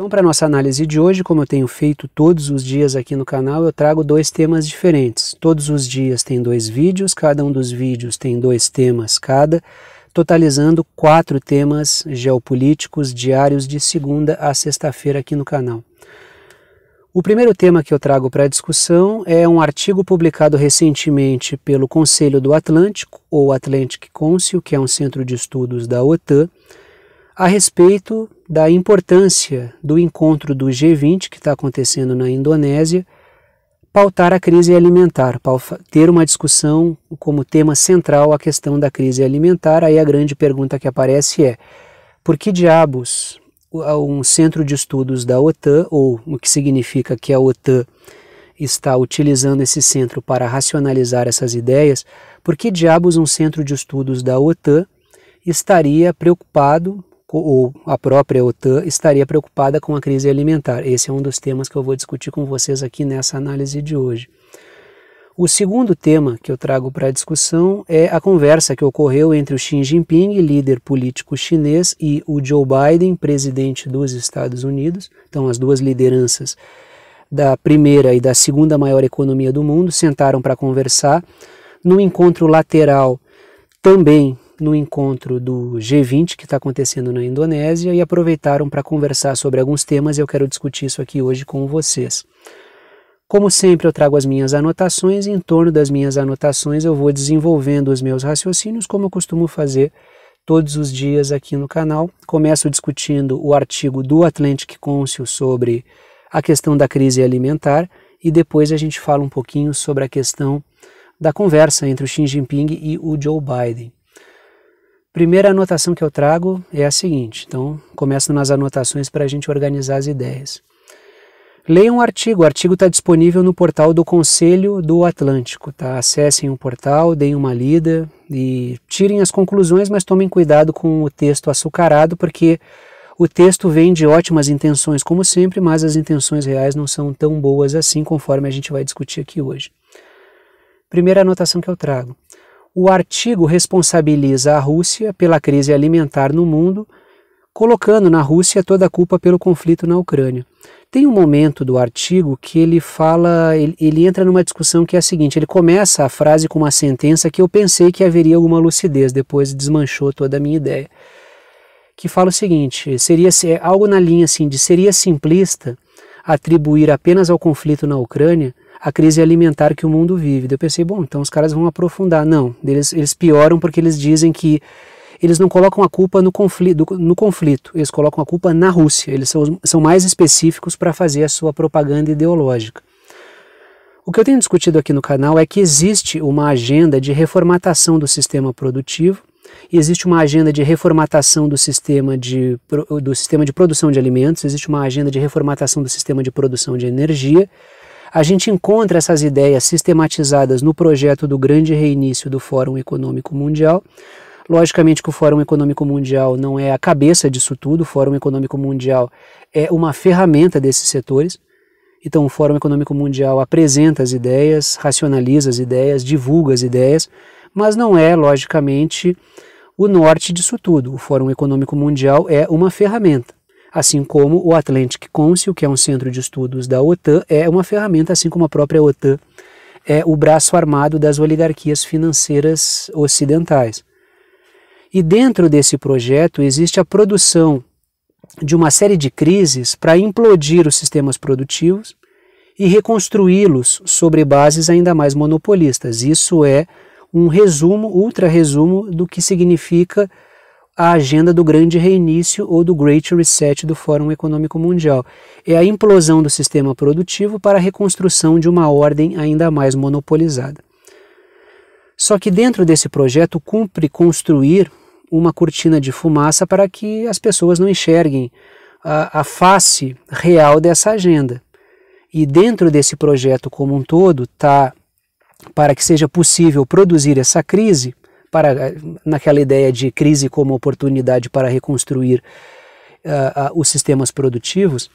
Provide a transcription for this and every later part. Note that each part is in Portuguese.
Então, para nossa análise de hoje, como eu tenho feito todos os dias aqui no canal, eu trago dois temas diferentes. Todos os dias tem dois vídeos, cada um dos vídeos tem dois temas cada, totalizando quatro temas geopolíticos diários de segunda a sexta-feira aqui no canal. O primeiro tema que eu trago para discussão é um artigo publicado recentemente pelo Conselho do Atlântico, ou Atlantic Council, que é um centro de estudos da OTAN, a respeito da importância do encontro do G20 que está acontecendo na Indonésia pautar a crise alimentar, ter uma discussão como tema central a questão da crise alimentar. Aí a grande pergunta que aparece é: por que diabos um centro de estudos da OTAN, ou o que significa que a OTAN está utilizando esse centro para racionalizar essas ideias, por que diabos um centro de estudos da OTAN estaria preocupado ou a própria OTAN estaria preocupada com a crise alimentar. Esse é um dos temas que eu vou discutir com vocês aqui nessa análise de hoje. O segundo tema que eu trago para a discussão é a conversa que ocorreu entre o Xi Jinping, líder político chinês, e o Joe Biden, presidente dos Estados Unidos. Então, as duas lideranças da primeira e da segunda maior economia do mundo sentaram para conversar num encontro lateral também no encontro do G20 que está acontecendo na Indonésia e aproveitaram para conversar sobre alguns temas e eu quero discutir isso aqui hoje com vocês. Como sempre, eu trago as minhas anotações e em torno das minhas anotações eu vou desenvolvendo os meus raciocínios como eu costumo fazer todos os dias aqui no canal. Começo discutindo o artigo do Atlantic Council sobre a questão da crise alimentar e depois a gente fala um pouquinho sobre a questão da conversa entre o Xi Jinping e o Joe Biden. Primeira anotação que eu trago é a seguinte, então começo nas anotações para a gente organizar as ideias. Leiam o artigo, o artigo está disponível no portal do Conselho do Atlântico, tá? Acessem o portal, deem uma lida e tirem as conclusões, mas tomem cuidado com o texto açucarado, porque o texto vem de ótimas intenções, como sempre, mas as intenções reais não são tão boas assim, conforme a gente vai discutir aqui hoje. Primeira anotação que eu trago o artigo responsabiliza a Rússia pela crise alimentar no mundo, colocando na Rússia toda a culpa pelo conflito na Ucrânia. Tem um momento do artigo que ele fala, ele, ele, entra numa discussão que é a seguinte: ele começa a frase com uma sentença que eu pensei que haveria alguma lucidez, depois desmanchou toda a minha ideia. Que fala o seguinte: seria é algo na linha assim de seria simplista atribuir apenas ao conflito na Ucrânia a crise alimentar que o mundo vive. eu pensei, bom, então os caras vão aprofundar. Não, eles, eles pioram porque eles dizem que eles não colocam a culpa no conflito, no conflito, eles colocam a culpa na Rússia. Eles são, são mais específicos para fazer a sua propaganda ideológica. O que eu tenho discutido aqui no canal é que existe uma agenda de reformatação do sistema produtivo existe uma agenda de reformatação do sistema de, do sistema de produção de alimentos, existe uma agenda de reformatação do sistema de produção de energia a gente encontra essas ideias sistematizadas no projeto do grande reinício do Fórum Econômico Mundial. Logicamente que o Fórum Econômico Mundial não é a cabeça disso tudo, o Fórum Econômico Mundial é uma ferramenta desses setores. Então, o Fórum Econômico Mundial apresenta as ideias, racionaliza as ideias, divulga as ideias, mas não é, logicamente, o norte disso tudo. O Fórum Econômico Mundial é uma ferramenta assim como o Atlantic Council, que é um centro de estudos da OTAN, é uma ferramenta, assim como a própria OTAN é o braço armado das oligarquias financeiras ocidentais. E dentro desse projeto existe a produção de uma série de crises para implodir os sistemas produtivos e reconstruí-los sobre bases ainda mais monopolistas. Isso é um resumo, ultra resumo, do que significa a agenda do grande reinício ou do Great Reset do Fórum Econômico Mundial. É a implosão do sistema produtivo para a reconstrução de uma ordem ainda mais monopolizada. Só que dentro desse projeto cumpre construir uma cortina de fumaça para que as pessoas não enxerguem a, a face real dessa agenda. E dentro desse projeto como um todo está, para que seja possível produzir essa crise, para eh, naquela ideia de crise como oportunidade para reconstruir uh, uh, os sistemas produtivos,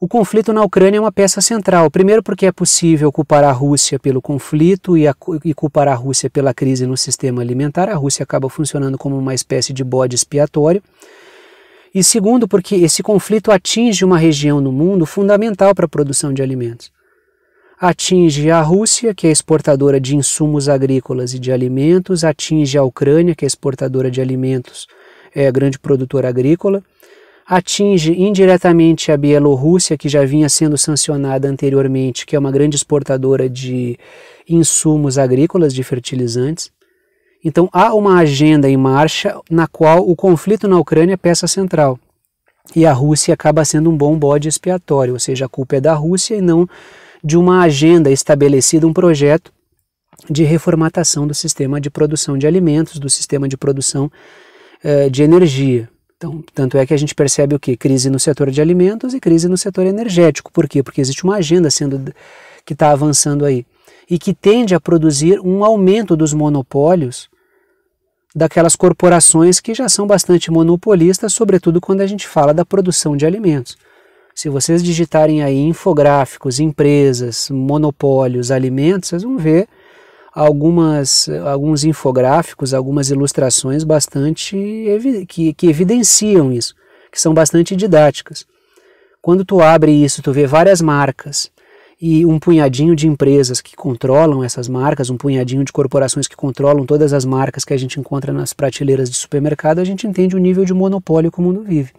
o conflito na Ucrânia é uma peça central. Primeiro, porque é possível culpar a Rússia pelo conflito e, a, e culpar a Rússia pela crise no sistema alimentar. A Rússia acaba funcionando como uma espécie de bode expiatório. E segundo, porque esse conflito atinge uma região no mundo fundamental para a produção de alimentos atinge a Rússia, que é exportadora de insumos agrícolas e de alimentos, atinge a Ucrânia, que é exportadora de alimentos, é grande produtora agrícola, atinge indiretamente a Bielorrússia, que já vinha sendo sancionada anteriormente, que é uma grande exportadora de insumos agrícolas, de fertilizantes. Então há uma agenda em marcha na qual o conflito na Ucrânia é peça central. E a Rússia acaba sendo um bom bode expiatório, ou seja, a culpa é da Rússia e não de uma agenda estabelecida, um projeto de reformatação do sistema de produção de alimentos, do sistema de produção eh, de energia. Então, tanto é que a gente percebe o que? Crise no setor de alimentos e crise no setor energético. Por quê? Porque existe uma agenda sendo que está avançando aí e que tende a produzir um aumento dos monopólios daquelas corporações que já são bastante monopolistas, sobretudo quando a gente fala da produção de alimentos. Se vocês digitarem aí infográficos, empresas, monopólios, alimentos, vocês vão ver algumas, alguns infográficos, algumas ilustrações bastante que, que evidenciam isso, que são bastante didáticas. Quando tu abre isso, tu vê várias marcas e um punhadinho de empresas que controlam essas marcas, um punhadinho de corporações que controlam todas as marcas que a gente encontra nas prateleiras de supermercado, a gente entende o nível de monopólio que o mundo vive.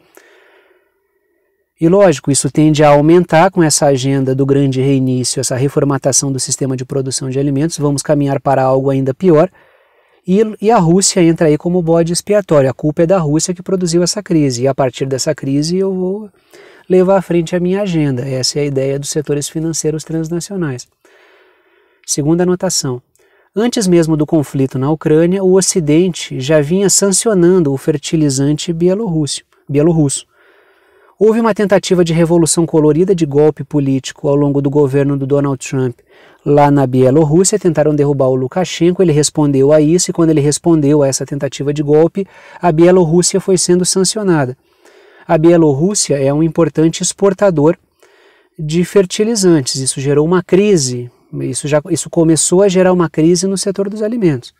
E lógico, isso tende a aumentar com essa agenda do grande reinício, essa reformatação do sistema de produção de alimentos, vamos caminhar para algo ainda pior. E, e a Rússia entra aí como bode expiatório. A culpa é da Rússia que produziu essa crise. E a partir dessa crise eu vou levar à frente a minha agenda. Essa é a ideia dos setores financeiros transnacionais. Segunda anotação. Antes mesmo do conflito na Ucrânia, o Ocidente já vinha sancionando o fertilizante bielorrusso. bielorrusso Houve uma tentativa de revolução colorida de golpe político ao longo do governo do Donald Trump. Lá na Bielorrússia tentaram derrubar o Lukashenko, ele respondeu a isso e quando ele respondeu a essa tentativa de golpe, a Bielorrússia foi sendo sancionada. A Bielorrússia é um importante exportador de fertilizantes. Isso gerou uma crise, isso já isso começou a gerar uma crise no setor dos alimentos.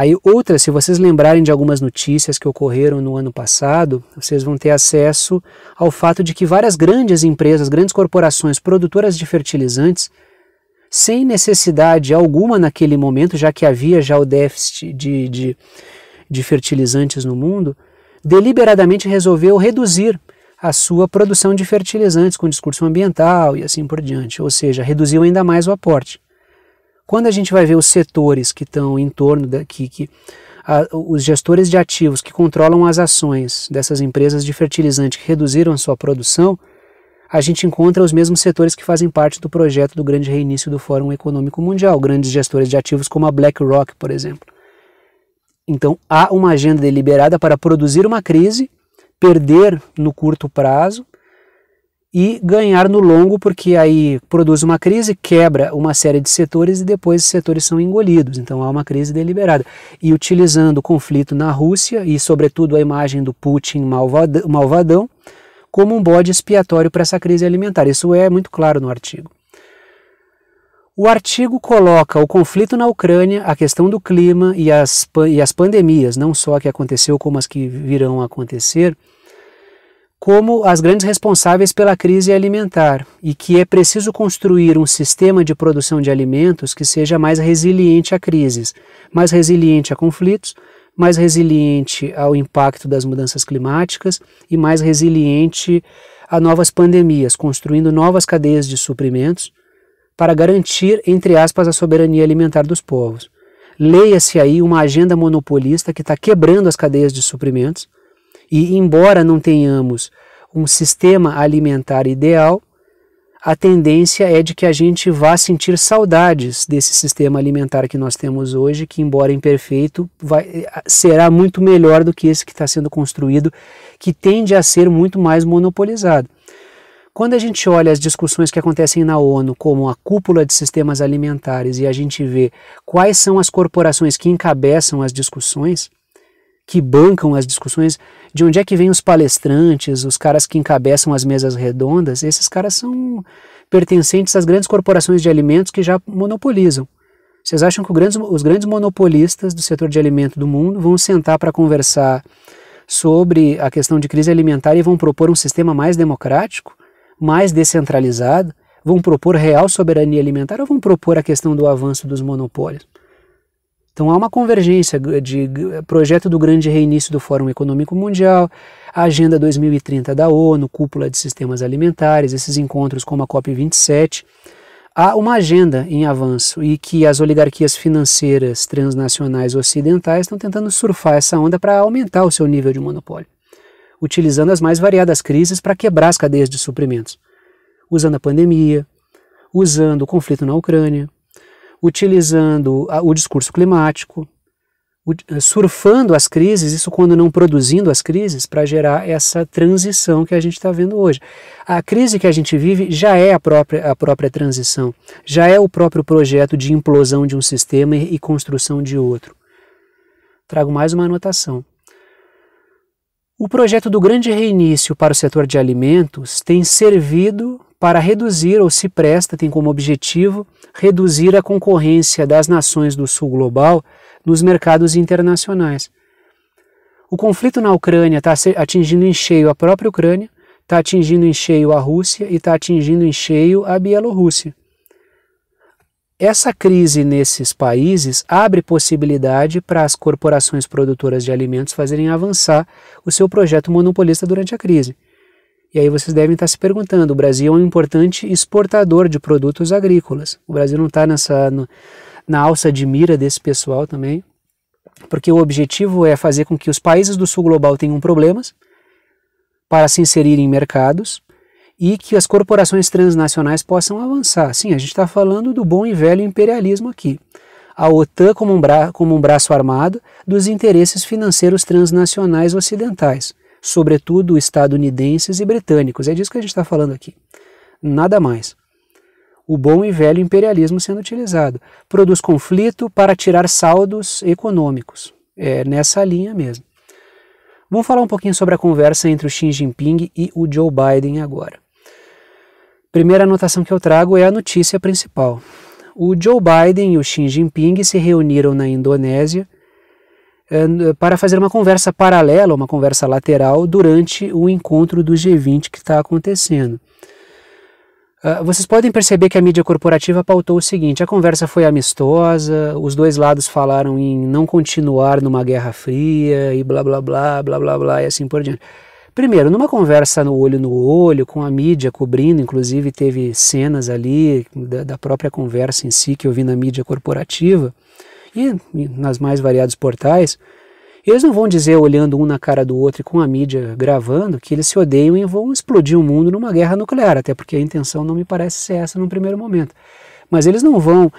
Aí outra, se vocês lembrarem de algumas notícias que ocorreram no ano passado, vocês vão ter acesso ao fato de que várias grandes empresas, grandes corporações produtoras de fertilizantes, sem necessidade alguma naquele momento, já que havia já o déficit de, de, de fertilizantes no mundo, deliberadamente resolveu reduzir a sua produção de fertilizantes com discurso ambiental e assim por diante, ou seja, reduziu ainda mais o aporte. Quando a gente vai ver os setores que estão em torno daqui, que, que a, os gestores de ativos que controlam as ações dessas empresas de fertilizante que reduziram a sua produção, a gente encontra os mesmos setores que fazem parte do projeto do grande reinício do Fórum Econômico Mundial, grandes gestores de ativos como a BlackRock, por exemplo. Então, há uma agenda deliberada para produzir uma crise, perder no curto prazo e ganhar no longo, porque aí produz uma crise, quebra uma série de setores e depois os setores são engolidos. Então há uma crise deliberada. E utilizando o conflito na Rússia e, sobretudo, a imagem do Putin malvadão como um bode expiatório para essa crise alimentar. Isso é muito claro no artigo. O artigo coloca o conflito na Ucrânia, a questão do clima e as, e as pandemias, não só a que aconteceu, como as que virão a acontecer, como as grandes responsáveis pela crise alimentar e que é preciso construir um sistema de produção de alimentos que seja mais resiliente a crises, mais resiliente a conflitos, mais resiliente ao impacto das mudanças climáticas e mais resiliente a novas pandemias, construindo novas cadeias de suprimentos para garantir, entre aspas, a soberania alimentar dos povos. Leia-se aí uma agenda monopolista que está quebrando as cadeias de suprimentos e, embora não tenhamos um sistema alimentar ideal, a tendência é de que a gente vá sentir saudades desse sistema alimentar que nós temos hoje, que, embora imperfeito, vai, eh, será muito melhor do que esse que está sendo construído, que tende a ser muito mais monopolizado. Quando a gente olha as discussões que acontecem na ONU, como a cúpula de sistemas alimentares, e a gente vê quais são as corporações que encabeçam as discussões, que bancam as discussões, de onde é que vêm os palestrantes, os caras que encabeçam as mesas redondas, esses caras são pertencentes às grandes corporações de alimentos que já monopolizam. Vocês acham que grandes, os grandes monopolistas do setor de alimento do mundo vão sentar para conversar sobre a questão de crise alimentar e vão propor um sistema mais democrático, mais descentralizado? Vão propor real soberania alimentar ou vão propor a questão do avanço dos monopólios? Então há uma convergência de projeto do grande reinício do Fórum Econômico Mundial, a Agenda 2030 da ONU, Cúpula de Sistemas Alimentares, esses encontros como a COP27. Há uma agenda em avanço e que as oligarquias financeiras transnacionais ocidentais estão tentando surfar essa onda para aumentar o seu nível de monopólio, utilizando as mais variadas crises para quebrar as cadeias de suprimentos, usando a pandemia, usando o conflito na Ucrânia, utilizando o discurso climático, surfando as crises, isso quando não produzindo as crises, para gerar essa transição que a gente está vendo hoje. A crise que a gente vive já é a própria, a própria transição, já é o próprio projeto de implosão de um sistema e, e construção de outro. Trago mais uma anotação. O projeto do grande reinício para o setor de alimentos tem servido para reduzir ou se presta, tem como objetivo reduzir a concorrência das nações do sul global nos mercados internacionais. O conflito na Ucrânia está atingindo em cheio a própria Ucrânia, está atingindo em cheio a Rússia e está atingindo em cheio a Bielorrússia. Essa crise nesses países abre possibilidade para as corporações produtoras de alimentos fazerem avançar o seu projeto monopolista durante a crise. E aí vocês devem estar se perguntando: o Brasil é um importante exportador de produtos agrícolas. O Brasil não está nessa no, na alça de mira desse pessoal também, porque o objetivo é fazer com que os países do sul global tenham problemas para se inserirem em mercados e que as corporações transnacionais possam avançar. Sim, a gente está falando do bom e velho imperialismo aqui. A OTAN como um, bra como um braço armado dos interesses financeiros transnacionais ocidentais sobretudo estadunidenses e britânicos. É disso que a gente está falando aqui. Nada mais. O bom e velho imperialismo sendo utilizado. Produz conflito para tirar saldos econômicos. É nessa linha mesmo. Vamos falar um pouquinho sobre a conversa entre o Xi Jinping e o Joe Biden agora. Primeira anotação que eu trago é a notícia principal. O Joe Biden e o Xi Jinping se reuniram na Indonésia eh, para fazer uma conversa paralela, uma conversa lateral durante o encontro do G20 que está acontecendo. Ah, vocês podem perceber que a mídia corporativa pautou o seguinte: a conversa foi amistosa, os dois lados falaram em não continuar numa guerra fria e blá blá blá, blá blá blá e assim por diante. Primeiro, numa conversa no olho no olho, com a mídia cobrindo, inclusive teve cenas ali da, da própria conversa em si que eu vi na mídia corporativa e nas mais variados portais, eles não vão dizer olhando um na cara do outro e com a mídia gravando que eles se odeiam e vão explodir o mundo numa guerra nuclear, até porque a intenção não me parece ser essa no primeiro momento. Mas eles não vão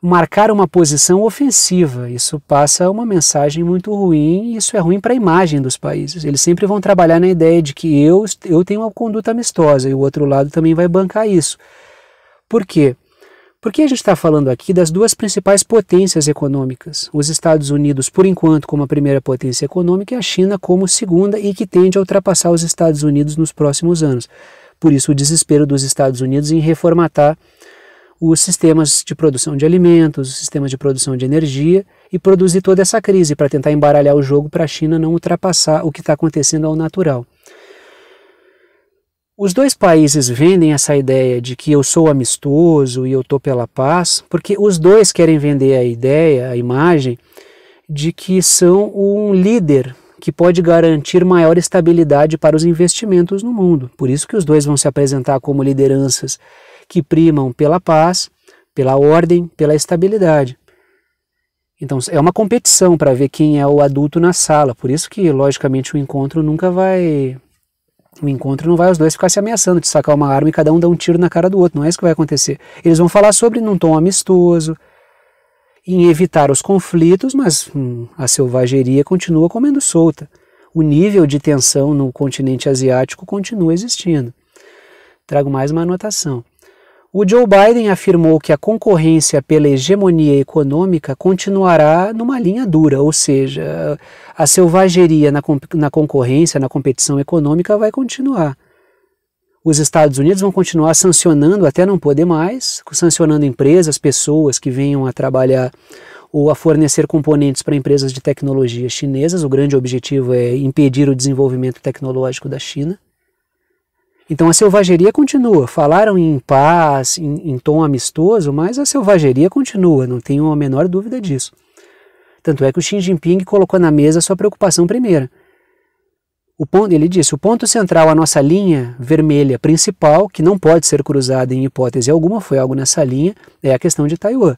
marcar uma posição ofensiva. Isso passa uma mensagem muito ruim e isso é ruim para a imagem dos países. Eles sempre vão trabalhar na ideia de que eu, eu tenho uma conduta amistosa e o outro lado também vai bancar isso. Por quê? Porque a gente está falando aqui das duas principais potências econômicas, os Estados Unidos, por enquanto, como a primeira potência econômica, e a China como segunda, e que tende a ultrapassar os Estados Unidos nos próximos anos. Por isso, o desespero dos Estados Unidos em reformatar os sistemas de produção de alimentos, os sistemas de produção de energia e produzir toda essa crise para tentar embaralhar o jogo para a China não ultrapassar o que está acontecendo ao natural. Os dois países vendem essa ideia de que eu sou amistoso e eu estou pela paz, porque os dois querem vender a ideia, a imagem, de que são um líder que pode garantir maior estabilidade para os investimentos no mundo. Por isso que os dois vão se apresentar como lideranças que primam pela paz, pela ordem, pela estabilidade. Então é uma competição para ver quem é o adulto na sala. Por isso que, logicamente, o encontro nunca vai o encontro não vai os dois ficar se ameaçando de sacar uma arma e cada um dar um tiro na cara do outro. Não é isso que vai acontecer. Eles vão falar sobre num tom amistoso, em evitar os conflitos, mas hum, a selvageria continua comendo solta. O nível de tensão no continente asiático continua existindo. Trago mais uma anotação. O Joe Biden afirmou que a concorrência pela hegemonia econômica continuará numa linha dura, ou seja, a selvageria na, na, concorrência, na competição econômica vai continuar. Os Estados Unidos vão continuar sancionando até não poder mais, sancionando empresas, pessoas que venham a trabalhar ou a fornecer componentes para empresas de tecnologia chinesas. O grande objetivo é impedir o desenvolvimento tecnológico da China. Então a selvageria continua. Falaram em paz, em, em tom amistoso, mas a selvageria continua, não tenho a menor dúvida disso. Tanto é que o Xi Jinping colocou na mesa sua preocupação primeira. O ponto, ele disse: o ponto central, a nossa linha vermelha principal, que não pode ser cruzada em hipótese alguma, foi algo nessa linha, é a questão de Taiwan.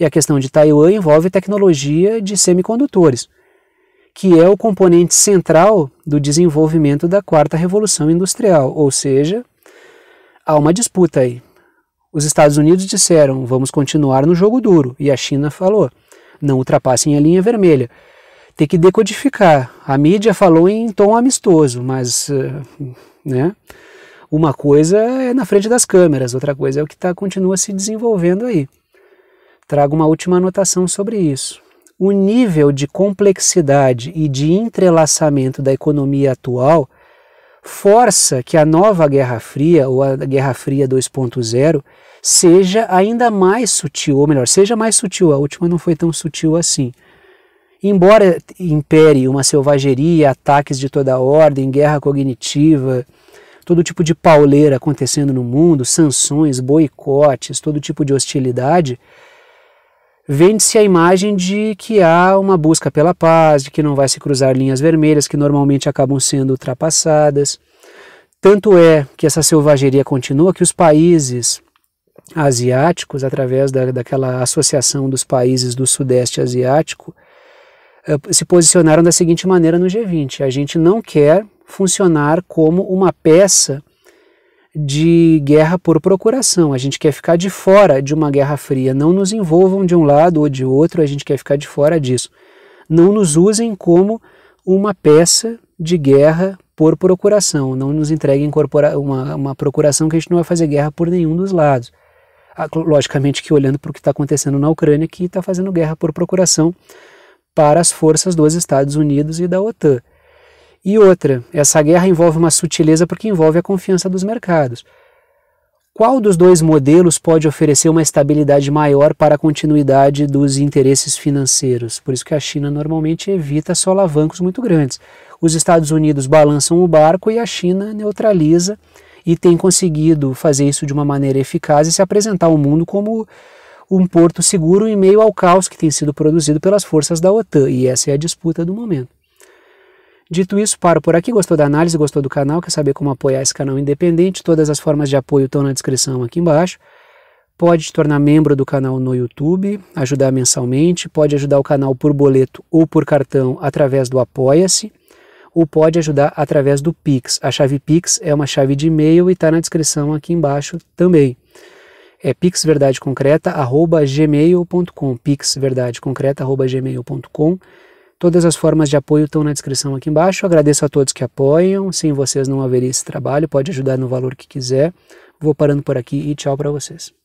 E a questão de Taiwan envolve tecnologia de semicondutores que é o componente central do desenvolvimento da quarta revolução industrial, ou seja, há uma disputa aí. Os Estados Unidos disseram: "Vamos continuar no jogo duro", e a China falou: "Não ultrapassem a linha vermelha". Tem que decodificar. A mídia falou em tom amistoso, mas, eh, né? Uma coisa é na frente das câmeras, outra coisa é o que tá, continua se desenvolvendo aí. Trago uma última anotação sobre isso o nível de complexidade e de entrelaçamento da economia atual força que a nova Guerra Fria, ou a Guerra Fria 2.0, seja ainda mais sutil, ou melhor, seja mais sutil, a última não foi tão sutil assim. Embora impere uma selvageria, ataques de toda ordem, guerra cognitiva, todo tipo de pauleira acontecendo no mundo, sanções, boicotes, todo tipo de hostilidade, vende-se a imagem de que há uma busca pela paz, de que não vai se cruzar linhas vermelhas que normalmente acabam sendo ultrapassadas. Tanto é que essa selvageria continua que os países asiáticos, através da, daquela associação dos países do Sudeste Asiático, eh, se posicionaram da seguinte maneira no G20: a gente não quer funcionar como uma peça de guerra por procuração. A gente quer ficar de fora de uma guerra fria. Não nos envolvam de um lado ou de outro, a gente quer ficar de fora disso. Não nos usem como uma peça de guerra por procuração. Não nos entreguem uma, uma procuração que a gente não vai fazer guerra por nenhum dos lados. Ah, logicamente que olhando para o que está acontecendo na Ucrânia, que está fazendo guerra por procuração para as forças dos Estados Unidos e da OTAN. E outra, essa guerra envolve uma sutileza porque envolve a confiança dos mercados. Qual dos dois modelos pode oferecer uma estabilidade maior para a continuidade dos interesses financeiros? Por isso que a China normalmente evita solavancos muito grandes. Os Estados Unidos balançam o barco e a China neutraliza e tem conseguido fazer isso de uma maneira eficaz e se apresentar ao mundo como um porto seguro em meio ao caos que tem sido produzido pelas forças da OTAN. E essa é a disputa do momento. Dito isso, paro por aqui. Gostou da análise? Gostou do canal? Quer saber como apoiar esse canal independente? Todas as formas de apoio estão na descrição aqui embaixo. Pode se tornar membro do canal no YouTube, ajudar mensalmente, pode ajudar o canal por boleto ou por cartão através do Apoia-se, ou pode ajudar através do Pix. A chave Pix é uma chave de e-mail e está na descrição aqui embaixo também. É pixverdadeconcreta.gmail.com pixverdadeconcreta.gmail.com Todas as formas de apoio estão na descrição aqui embaixo. agradeço a todos que apoiam. Sem vocês não haveria esse trabalho. Pode ajudar no valor que quiser. Vou parando por aqui e tchau para vocês.